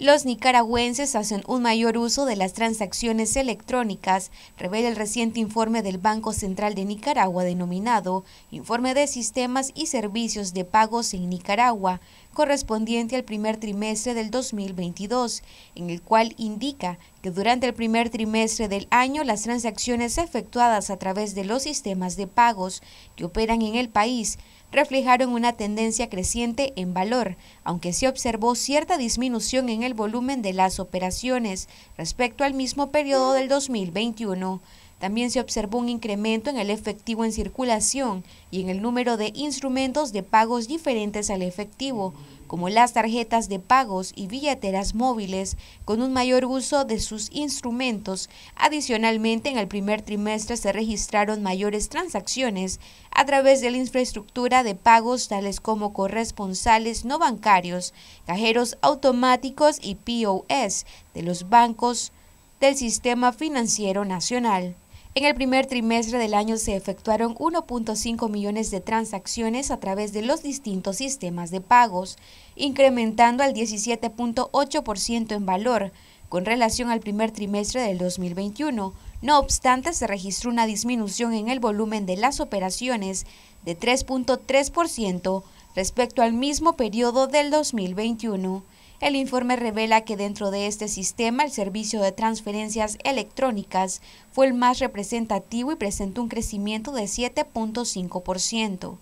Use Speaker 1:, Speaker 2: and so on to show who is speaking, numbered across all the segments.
Speaker 1: Los nicaragüenses hacen un mayor uso de las transacciones electrónicas, revela el reciente informe del Banco Central de Nicaragua denominado Informe de Sistemas y Servicios de Pagos en Nicaragua, correspondiente al primer trimestre del 2022, en el cual indica que durante el primer trimestre del año las transacciones efectuadas a través de los sistemas de pagos que operan en el país reflejaron una tendencia creciente en valor, aunque se observó cierta disminución en el volumen de las operaciones respecto al mismo periodo del 2021. También se observó un incremento en el efectivo en circulación y en el número de instrumentos de pagos diferentes al efectivo, como las tarjetas de pagos y billeteras móviles, con un mayor uso de sus instrumentos. Adicionalmente, en el primer trimestre se registraron mayores transacciones a través de la infraestructura de pagos tales como corresponsales no bancarios, cajeros automáticos y POS de los bancos del Sistema Financiero Nacional. En el primer trimestre del año se efectuaron 1.5 millones de transacciones a través de los distintos sistemas de pagos, incrementando al 17.8% en valor con relación al primer trimestre del 2021. No obstante, se registró una disminución en el volumen de las operaciones de 3.3% respecto al mismo periodo del 2021. El informe revela que dentro de este sistema el servicio de transferencias electrónicas fue el más representativo y presentó un crecimiento de 7.5%.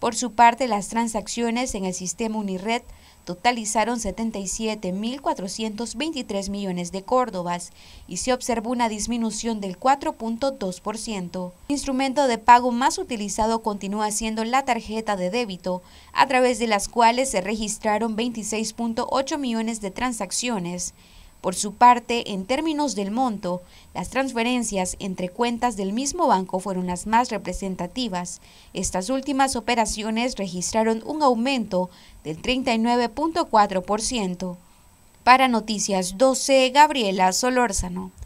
Speaker 1: Por su parte, las transacciones en el sistema Unired totalizaron 77.423 millones de córdobas y se observó una disminución del 4.2%. El instrumento de pago más utilizado continúa siendo la tarjeta de débito, a través de las cuales se registraron 26.8 millones de transacciones por su parte, en términos del monto, las transferencias entre cuentas del mismo banco fueron las más representativas. Estas últimas operaciones registraron un aumento del 39.4%. Para Noticias 12, Gabriela Solórzano.